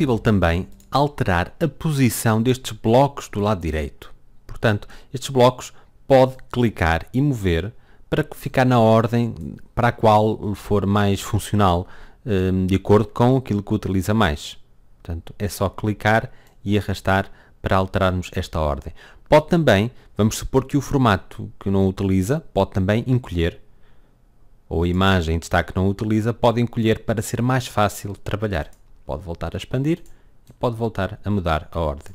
possível também alterar a posição destes blocos do lado direito. Portanto, estes blocos pode clicar e mover para ficar na ordem para a qual for mais funcional, hum, de acordo com aquilo que utiliza mais. Portanto, é só clicar e arrastar para alterarmos esta ordem. Pode também, vamos supor que o formato que não utiliza, pode também encolher, ou a imagem de destaque não utiliza, pode encolher para ser mais fácil de trabalhar pode voltar a expandir e pode voltar a mudar a ordem.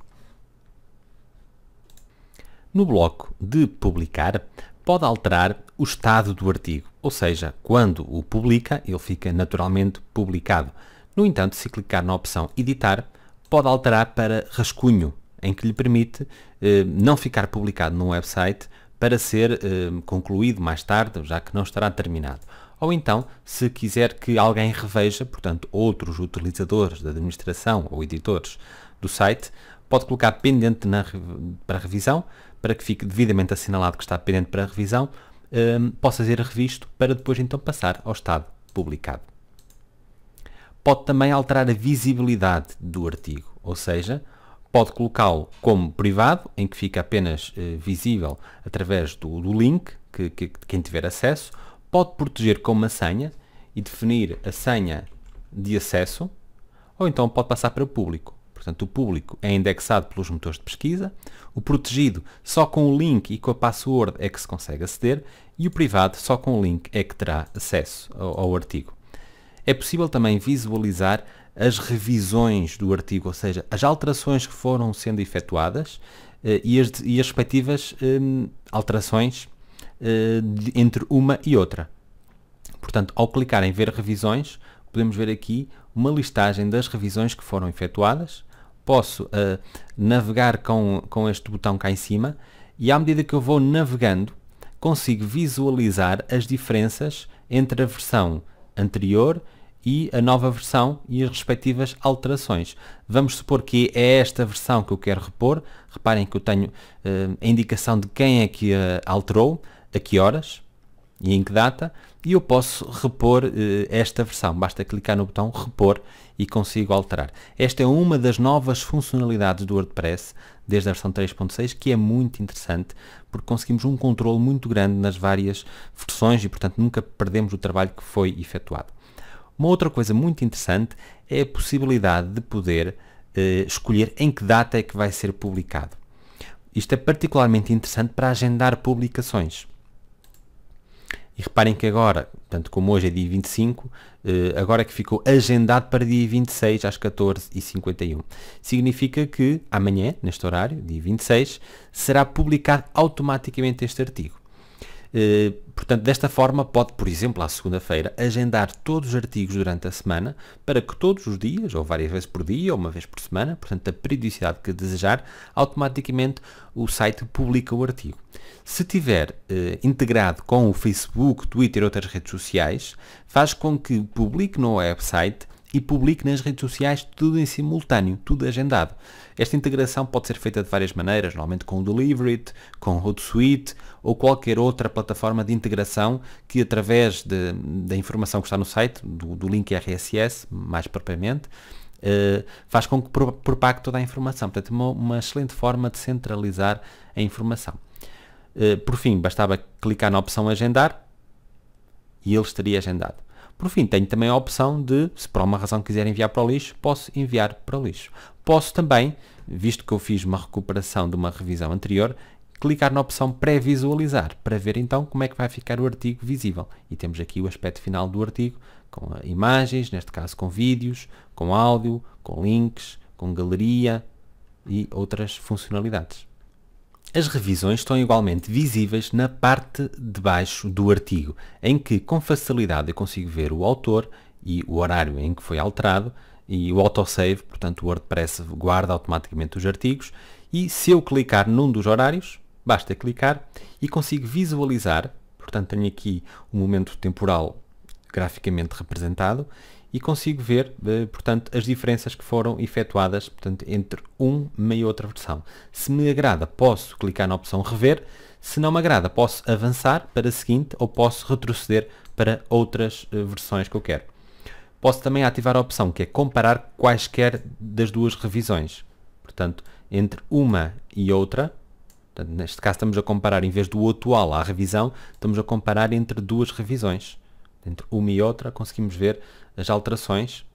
No bloco de publicar, pode alterar o estado do artigo, ou seja, quando o publica, ele fica naturalmente publicado. No entanto, se clicar na opção editar, pode alterar para rascunho, em que lhe permite eh, não ficar publicado num website para ser eh, concluído mais tarde, já que não estará terminado ou então, se quiser que alguém reveja, portanto, outros utilizadores da administração ou editores do site, pode colocar pendente na, para revisão, para que fique devidamente assinalado que está pendente para revisão, um, possa ser revisto para depois então passar ao estado publicado. Pode também alterar a visibilidade do artigo, ou seja, pode colocá-lo como privado, em que fica apenas uh, visível através do, do link que, que, quem tiver acesso, pode proteger com uma senha e definir a senha de acesso, ou então pode passar para o público. Portanto, o público é indexado pelos motores de pesquisa, o protegido só com o link e com a password é que se consegue aceder e o privado só com o link é que terá acesso ao, ao artigo. É possível também visualizar as revisões do artigo, ou seja, as alterações que foram sendo efetuadas eh, e as, e as respectivas hum, alterações eh, entre uma e outra. Portanto, ao clicar em ver revisões, podemos ver aqui uma listagem das revisões que foram efetuadas. Posso uh, navegar com, com este botão cá em cima e à medida que eu vou navegando, consigo visualizar as diferenças entre a versão anterior e a nova versão e as respectivas alterações. Vamos supor que é esta versão que eu quero repor. Reparem que eu tenho uh, a indicação de quem é que uh, alterou, a que horas e em que data e eu posso repor eh, esta versão. Basta clicar no botão repor e consigo alterar. Esta é uma das novas funcionalidades do WordPress desde a versão 3.6 que é muito interessante porque conseguimos um controle muito grande nas várias versões e portanto nunca perdemos o trabalho que foi efetuado. Uma outra coisa muito interessante é a possibilidade de poder eh, escolher em que data é que vai ser publicado. Isto é particularmente interessante para agendar publicações. E reparem que agora, tanto como hoje é dia 25, eh, agora é que ficou agendado para dia 26 às 14h51. Significa que amanhã, neste horário, dia 26, será publicado automaticamente este artigo. Eh, portanto, desta forma, pode, por exemplo, à segunda-feira, agendar todos os artigos durante a semana para que todos os dias, ou várias vezes por dia, ou uma vez por semana, portanto, a periodicidade que desejar, automaticamente o site publica o artigo. Se tiver eh, integrado com o Facebook, Twitter e outras redes sociais, faz com que publique no website e publique nas redes sociais tudo em simultâneo, tudo agendado. Esta integração pode ser feita de várias maneiras, normalmente com o Deliverit, com o Hootsuite ou qualquer outra plataforma de integração que através de, da informação que está no site, do, do link RSS mais propriamente, Uh, faz com que propague toda a informação. Portanto, uma, uma excelente forma de centralizar a informação. Uh, por fim, bastava clicar na opção agendar e ele estaria agendado. Por fim, tenho também a opção de, se por alguma razão quiser enviar para o lixo, posso enviar para o lixo. Posso também, visto que eu fiz uma recuperação de uma revisão anterior, clicar na opção pré-visualizar para ver então como é que vai ficar o artigo visível. E temos aqui o aspecto final do artigo com imagens, neste caso com vídeos, com áudio, com links, com galeria e outras funcionalidades. As revisões estão igualmente visíveis na parte de baixo do artigo, em que com facilidade eu consigo ver o autor e o horário em que foi alterado e o autosave, portanto o WordPress guarda automaticamente os artigos e se eu clicar num dos horários, basta clicar e consigo visualizar, portanto tenho aqui o um momento temporal graficamente representado e consigo ver, eh, portanto, as diferenças que foram efetuadas portanto, entre uma e outra versão. Se me agrada, posso clicar na opção Rever. Se não me agrada, posso avançar para a seguinte ou posso retroceder para outras eh, versões que eu quero. Posso também ativar a opção que é comparar quaisquer das duas revisões. Portanto, entre uma e outra, portanto, neste caso estamos a comparar, em vez do atual à revisão, estamos a comparar entre duas revisões entre uma e outra, conseguimos ver as alterações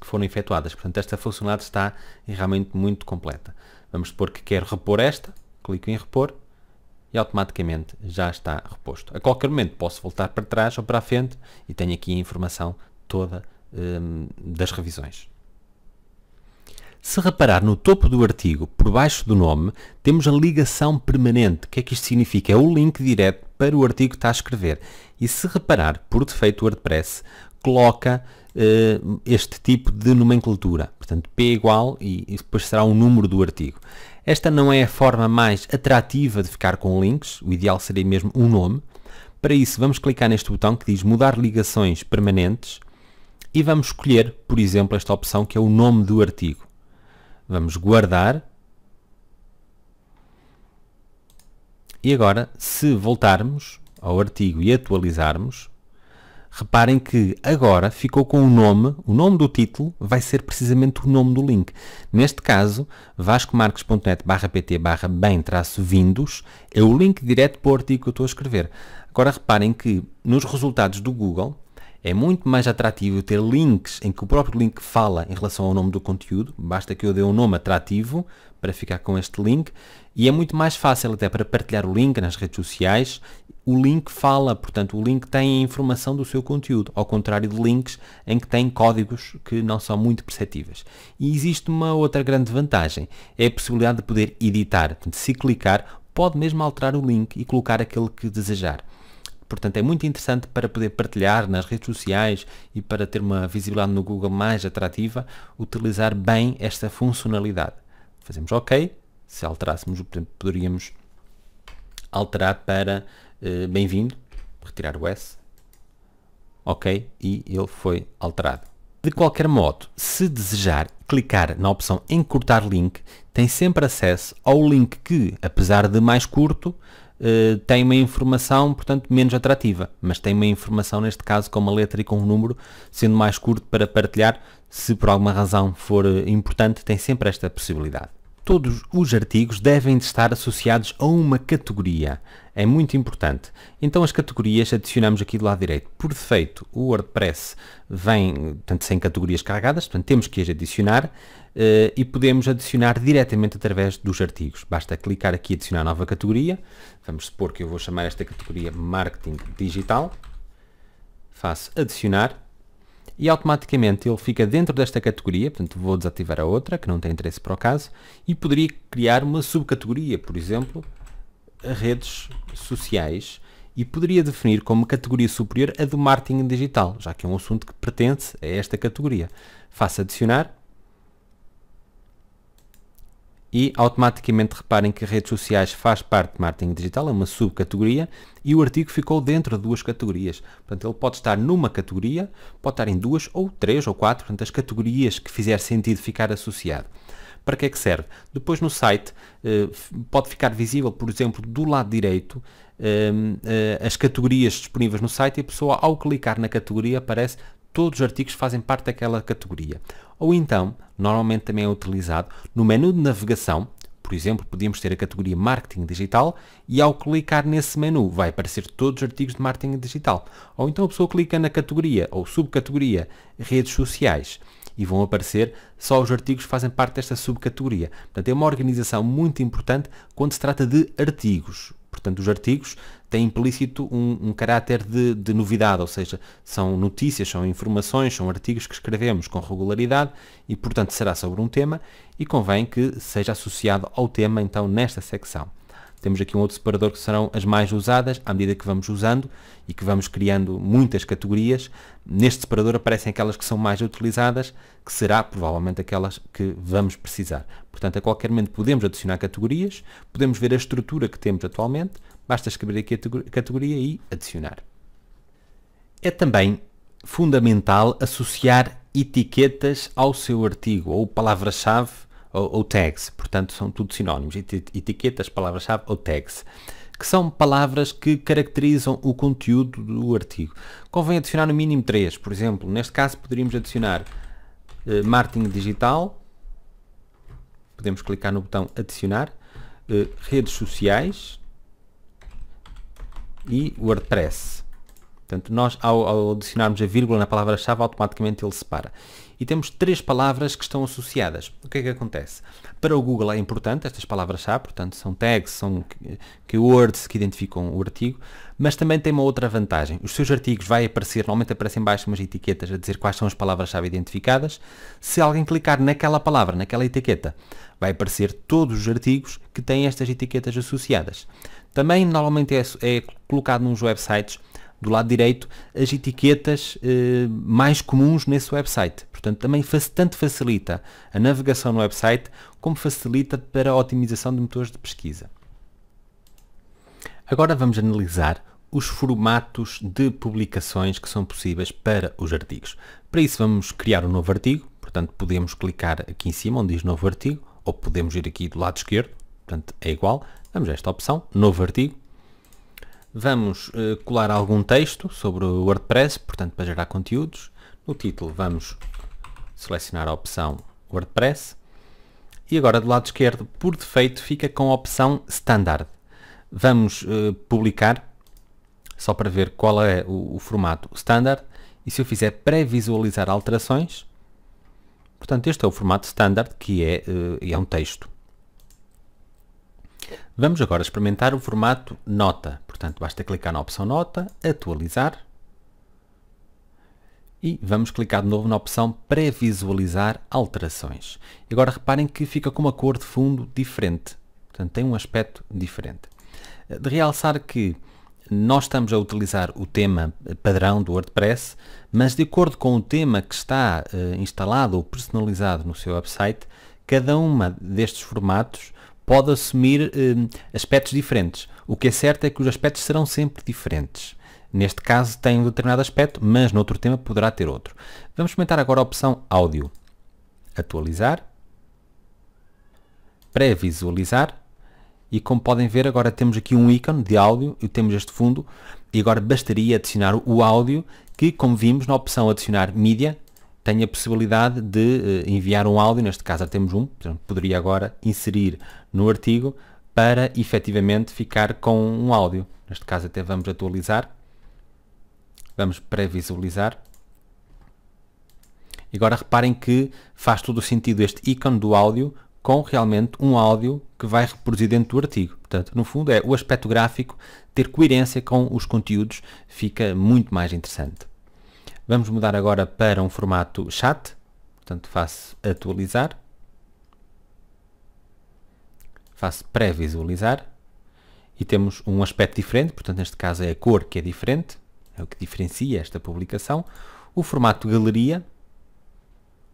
que foram efetuadas. Portanto, esta funcionalidade está realmente muito completa. Vamos supor que quero repor esta, clico em repor e automaticamente já está reposto. A qualquer momento posso voltar para trás ou para a frente e tenho aqui a informação toda hum, das revisões. Se reparar no topo do artigo, por baixo do nome, temos a ligação permanente. O que é que isto significa? É o link direto para o artigo que está a escrever. E se reparar, por defeito o WordPress coloca uh, este tipo de nomenclatura. Portanto, P igual e, e depois será o número do artigo. Esta não é a forma mais atrativa de ficar com links, o ideal seria mesmo um nome. Para isso, vamos clicar neste botão que diz mudar ligações permanentes e vamos escolher, por exemplo, esta opção que é o nome do artigo. Vamos guardar E agora, se voltarmos ao artigo e atualizarmos, reparem que agora ficou com o nome, o nome do título vai ser precisamente o nome do link. Neste caso, vascomarques.net pt bem vindos é o link direto para o artigo que eu estou a escrever. Agora reparem que nos resultados do Google, é muito mais atrativo ter links em que o próprio link fala em relação ao nome do conteúdo, basta que eu dê um nome atrativo para ficar com este link, e é muito mais fácil até para partilhar o link nas redes sociais. O link fala, portanto, o link tem a informação do seu conteúdo, ao contrário de links em que tem códigos que não são muito perceptíveis. E existe uma outra grande vantagem, é a possibilidade de poder editar. Portanto, se clicar, pode mesmo alterar o link e colocar aquele que desejar. Portanto, é muito interessante para poder partilhar nas redes sociais e para ter uma visibilidade no Google mais atrativa, utilizar bem esta funcionalidade. Fazemos OK, se alterássemos, por exemplo, poderíamos alterar para eh, bem-vindo, retirar o S, OK, e ele foi alterado. De qualquer modo, se desejar clicar na opção Encurtar Link, tem sempre acesso ao link que, apesar de mais curto, eh, tem uma informação, portanto, menos atrativa, mas tem uma informação, neste caso, com uma letra e com um número, sendo mais curto para partilhar, se por alguma razão for eh, importante, tem sempre esta possibilidade. Todos os artigos devem estar associados a uma categoria. É muito importante. Então as categorias adicionamos aqui do lado direito. Por defeito, o WordPress vem portanto, sem categorias carregadas, portanto temos que as adicionar uh, e podemos adicionar diretamente através dos artigos. Basta clicar aqui adicionar nova categoria. Vamos supor que eu vou chamar esta categoria Marketing Digital. Faço adicionar e automaticamente ele fica dentro desta categoria, portanto vou desativar a outra, que não tem interesse para o caso, e poderia criar uma subcategoria, por exemplo, redes sociais, e poderia definir como categoria superior a do marketing digital, já que é um assunto que pertence a esta categoria. Faço adicionar e automaticamente reparem que redes sociais faz parte de marketing digital, é uma subcategoria, e o artigo ficou dentro de duas categorias. Portanto, ele pode estar numa categoria, pode estar em duas, ou três, ou quatro, portanto, as categorias que fizer sentido ficar associado. Para que é que serve? Depois no site eh, pode ficar visível, por exemplo, do lado direito, eh, eh, as categorias disponíveis no site e a pessoa ao clicar na categoria aparece todos os artigos fazem parte daquela categoria. Ou então, normalmente também é utilizado no menu de navegação, por exemplo, podíamos ter a categoria Marketing Digital e ao clicar nesse menu vai aparecer todos os artigos de Marketing Digital. Ou então a pessoa clica na categoria ou subcategoria Redes Sociais e vão aparecer só os artigos que fazem parte desta subcategoria. Portanto, é uma organização muito importante quando se trata de artigos. Portanto, os artigos tem implícito um, um caráter de, de, novidade, ou seja, são notícias, são informações, são artigos que escrevemos com regularidade e, portanto, será sobre um tema e convém que seja associado ao tema, então, nesta secção. Temos aqui um outro separador que serão as mais usadas, à medida que vamos usando e que vamos criando muitas categorias, neste separador aparecem aquelas que são mais utilizadas, que será provavelmente aquelas que vamos precisar. Portanto, a qualquer momento podemos adicionar categorias, podemos ver a estrutura que temos atualmente, Basta escrever aqui a categoria e adicionar. É também fundamental associar etiquetas ao seu artigo ou palavras-chave ou, ou, tags. Portanto, são tudo sinónimos. Etiquetas, palavras-chave ou tags. Que são palavras que caracterizam o conteúdo do artigo. Convém adicionar no mínimo três. Por exemplo, neste caso poderíamos adicionar eh, marketing digital. Podemos clicar no botão adicionar. Eh, redes sociais e WordPress. Portanto, nós ao, ao adicionarmos a vírgula na palavra-chave, automaticamente ele separa. E temos três palavras que estão associadas. O que é que acontece? Para o Google é importante estas palavras-chave, portanto são tags, são keywords que identificam o artigo, mas também tem uma outra vantagem. Os seus artigos vai aparecer, normalmente aparecem embaixo umas etiquetas a dizer quais são as palavras-chave identificadas. Se alguém clicar naquela palavra, naquela etiqueta, vai aparecer todos os artigos que têm estas etiquetas associadas. Também normalmente é, é colocado nos websites do lado direito as etiquetas eh, mais comuns nesse website. Portanto, também tanto facilita a navegação no website como facilita para a otimização de motores de pesquisa. Agora vamos analisar os formatos de publicações que são possíveis para os artigos. Para isso vamos criar um novo artigo, portanto podemos clicar aqui em cima onde diz novo artigo, ou podemos ir aqui do lado esquerdo, portanto é igual. Vamos a esta opção, novo artigo. Vamos uh, colar algum texto sobre o WordPress, portanto para gerar conteúdos. No título vamos selecionar a opção WordPress. E agora do lado esquerdo, por defeito, fica com a opção Standard. Vamos uh, publicar, só para ver qual é o, o formato Standard. E se eu fizer pré-visualizar alterações, portanto este é o formato Standard, que é, uh, é um texto. Vamos agora experimentar o formato Nota. Portanto, basta clicar na opção Nota, atualizar e vamos clicar de novo na opção Pré-visualizar alterações. E agora reparem que fica com uma cor de fundo diferente. Portanto, tem um aspecto diferente. De realçar que nós estamos a utilizar o tema padrão do WordPress, mas de acordo com o tema que está uh, instalado ou personalizado no seu website, cada uma destes formatos pode assumir hum, aspectos diferentes. O que é certo é que os aspectos serão sempre diferentes. Neste caso tem um determinado aspecto, mas noutro tema poderá ter outro. Vamos comentar agora a opção áudio. Atualizar. Pré-visualizar. E como podem ver, agora temos aqui um ícone de áudio e temos este fundo. E agora bastaria adicionar o áudio que, como vimos, na opção adicionar mídia, tem a possibilidade de eh, enviar um áudio, neste caso já temos um, poderia agora inserir no artigo para efetivamente ficar com um áudio. Neste caso até vamos atualizar. Vamos pré-visualizar. E agora reparem que faz todo o sentido este ícone do áudio com realmente um áudio que vai reproduzir dentro do artigo. Portanto, no fundo é o aspecto gráfico ter coerência com os conteúdos fica muito mais interessante. Vamos mudar agora para um formato chat. Portanto, faço atualizar faço pré-visualizar e temos um aspecto diferente, portanto neste caso é a cor que é diferente, é o que diferencia esta publicação. O formato galeria,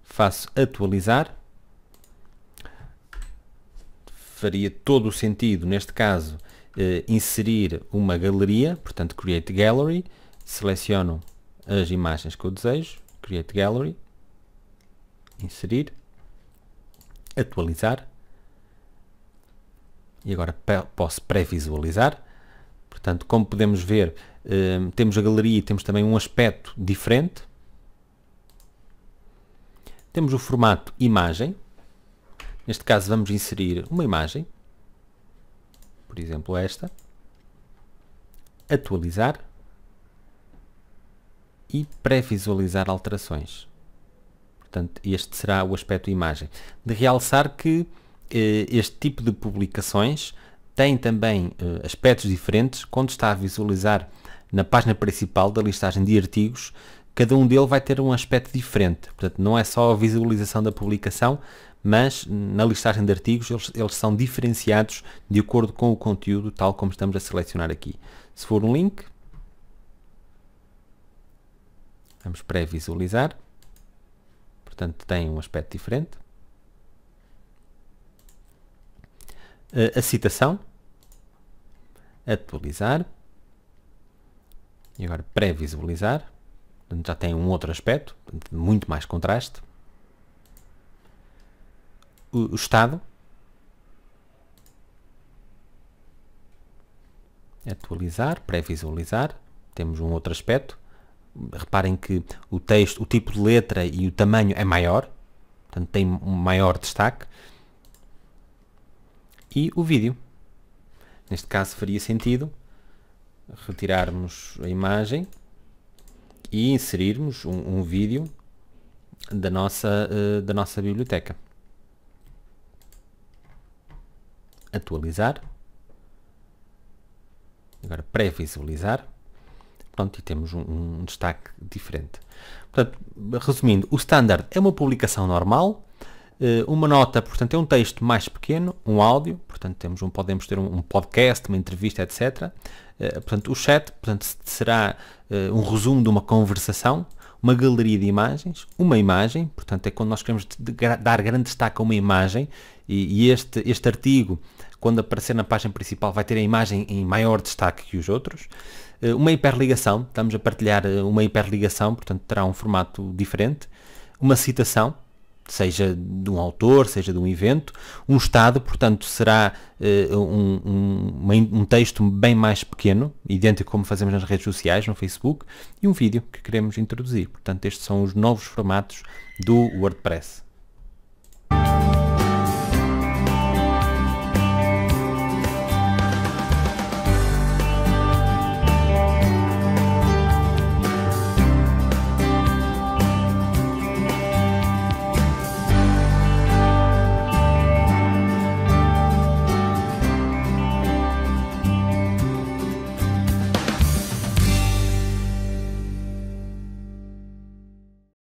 faço atualizar, faria todo o sentido neste caso eh, inserir uma galeria, portanto create gallery, seleciono as imagens que eu desejo, create gallery, inserir, atualizar, e agora posso pré-visualizar. Portanto, como podemos ver, eh, temos a galeria e temos também um aspecto diferente. Temos o formato imagem. Neste caso vamos inserir uma imagem, por exemplo esta. Atualizar e pré-visualizar alterações. Portanto, este será o aspecto imagem. De realçar que eh, este tipo de publicações tem também eh, aspectos diferentes quando está a visualizar na página principal da listagem de artigos cada um deles vai ter um aspecto diferente. Portanto, não é só a visualização da publicação, mas na listagem de artigos eles, eles, são diferenciados de acordo com o conteúdo, tal como estamos a selecionar aqui. Se for um link, vamos pré-visualizar. Portanto, tem um aspecto diferente. a citação, atualizar, e agora pré-visualizar, já tem um outro aspecto, muito mais contraste, o, o estado, atualizar, pré-visualizar, temos um outro aspecto, reparem que o texto, o tipo de letra e o tamanho é maior, portanto tem um maior destaque, e o vídeo. Neste caso faria sentido retirarmos a imagem e inserirmos um, um vídeo da nossa, uh, da nossa biblioteca. Atualizar. Agora pré-visualizar. Pronto, e temos um, um destaque diferente. Portanto, resumindo, o standard é uma publicação normal, eh, uma nota, portanto, é um texto mais pequeno, um áudio, portanto, temos um, podemos ter um, podcast, uma entrevista, etc. Eh, portanto, o chat portanto, será eh, um resumo de uma conversação, uma galeria de imagens, uma imagem, portanto, é quando nós queremos dar grande destaque a uma imagem, e, este, este artigo, quando aparecer na página principal, vai ter a imagem em maior destaque que os outros uma hiperligação, estamos a partilhar uma hiperligação, portanto terá um formato diferente, uma citação, seja de um autor, seja de um evento. Um Estado, portanto, será uh, um, um, um, texto bem mais pequeno, idêntico como fazemos nas redes sociais, no Facebook, e um vídeo que queremos introduzir. Portanto, estes são os novos formatos do WordPress.